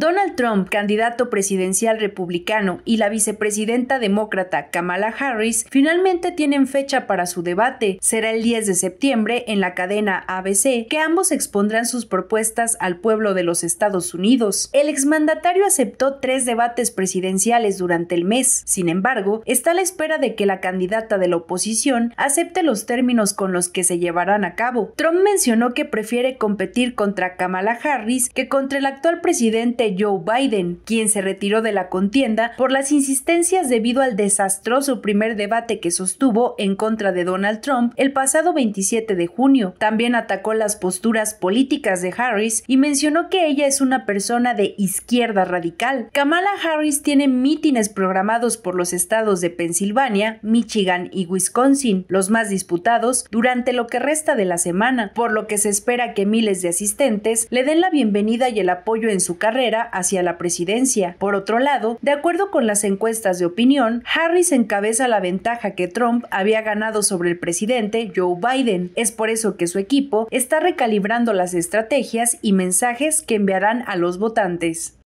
Donald Trump, candidato presidencial republicano, y la vicepresidenta demócrata Kamala Harris finalmente tienen fecha para su debate. Será el 10 de septiembre en la cadena ABC, que ambos expondrán sus propuestas al pueblo de los Estados Unidos. El exmandatario aceptó tres debates presidenciales durante el mes. Sin embargo, está a la espera de que la candidata de la oposición acepte los términos con los que se llevarán a cabo. Trump mencionó que prefiere competir contra Kamala Harris que contra el actual presidente Joe Biden, quien se retiró de la contienda por las insistencias debido al desastroso primer debate que sostuvo en contra de Donald Trump el pasado 27 de junio. También atacó las posturas políticas de Harris y mencionó que ella es una persona de izquierda radical. Kamala Harris tiene mítines programados por los estados de Pensilvania, Michigan y Wisconsin, los más disputados, durante lo que resta de la semana, por lo que se espera que miles de asistentes le den la bienvenida y el apoyo en su carrera hacia la presidencia. Por otro lado, de acuerdo con las encuestas de opinión, Harris encabeza la ventaja que Trump había ganado sobre el presidente Joe Biden. Es por eso que su equipo está recalibrando las estrategias y mensajes que enviarán a los votantes.